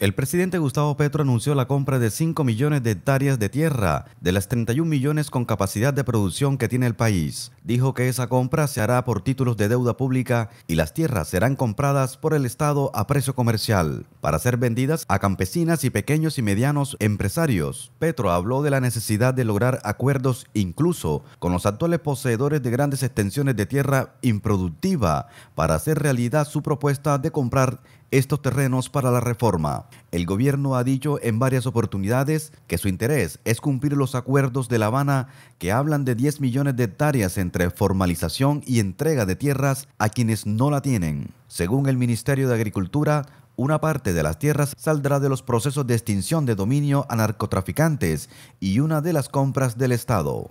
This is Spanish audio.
El presidente Gustavo Petro anunció la compra de 5 millones de hectáreas de tierra de las 31 millones con capacidad de producción que tiene el país. Dijo que esa compra se hará por títulos de deuda pública y las tierras serán compradas por el Estado a precio comercial para ser vendidas a campesinas y pequeños y medianos empresarios. Petro habló de la necesidad de lograr acuerdos incluso con los actuales poseedores de grandes extensiones de tierra improductiva para hacer realidad su propuesta de comprar estos terrenos para la reforma. El gobierno ha dicho en varias oportunidades que su interés es cumplir los acuerdos de La Habana que hablan de 10 millones de hectáreas entre formalización y entrega de tierras a quienes no la tienen. Según el Ministerio de Agricultura, una parte de las tierras saldrá de los procesos de extinción de dominio a narcotraficantes y una de las compras del Estado.